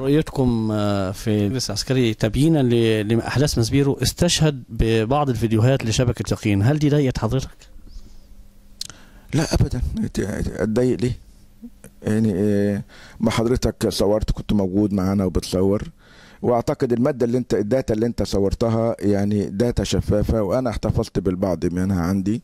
رؤيتكم آه، في العسكري تبيينا لاحداث مسبيرو استشهد ببعض الفيديوهات لشبكه يقين هل دي ضايقت حضرتك؟ لا ابدا اتضايق ليه؟ يعني آه، ما حضرتك صورت كنت موجود معانا وبتصور واعتقد الماده اللي انت الداتا اللي انت صورتها يعني داتا شفافه وانا احتفظت بالبعض منها عندي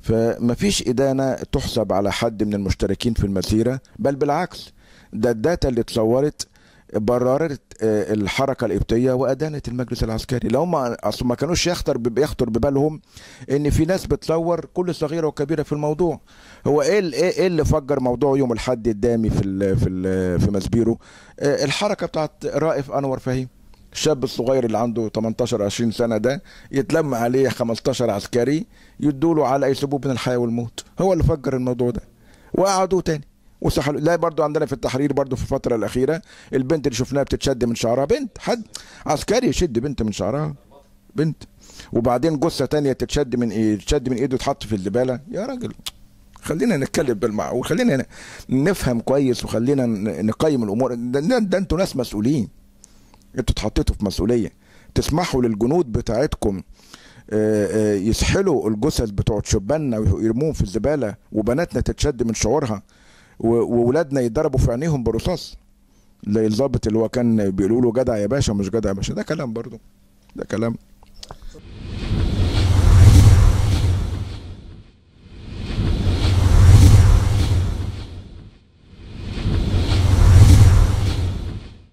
فما فيش إدانة تحسب على حد من المشتركين في المسيرة بل بالعكس ده الداتا اللي اتصورت بررت آه، الحركه القبطيه وادانت المجلس العسكري لو ما اصل ما كانوش يخطر يخطر ببالهم ان في ناس بتصور كل صغيره وكبيره في الموضوع هو ايه إيه-،, ايه اللي فجر موضوع يوم الحد الدامي في الـ في الـ في مسبيرو آه، الحركه بتاعت رائف انور فهيم الشاب الصغير اللي عنده 18 20 سنه ده يتلم عليه 15 عسكري يدوا له على سبوب من الحياه والموت هو اللي فجر الموضوع ده وقعدوه تاني وسحلوا لا برضو عندنا في التحرير برضو في الفترة الأخيرة البنت اللي شفناها بتتشد من شعرها بنت حد عسكري يشد بنت من شعرها بنت وبعدين جثة تانية تتشد من إيه تتشد من إيده تحط في الزبالة يا راجل خلينا نتكلم بالمعقول خلينا نفهم كويس وخلينا نقيم الأمور ده, ده أنتوا ناس مسؤولين أنتوا اتحطيتوا في مسؤولية تسمحوا للجنود بتاعتكم يسحلوا الجثث بتوع شباننا ويرموهم في الزبالة وبناتنا تتشد من شعورها واولادنا يتضربوا في عينيهم برصاص زي الظابط اللي هو كان بيقولوا له جدع يا باشا مش جدع يا باشا ده كلام برضه ده كلام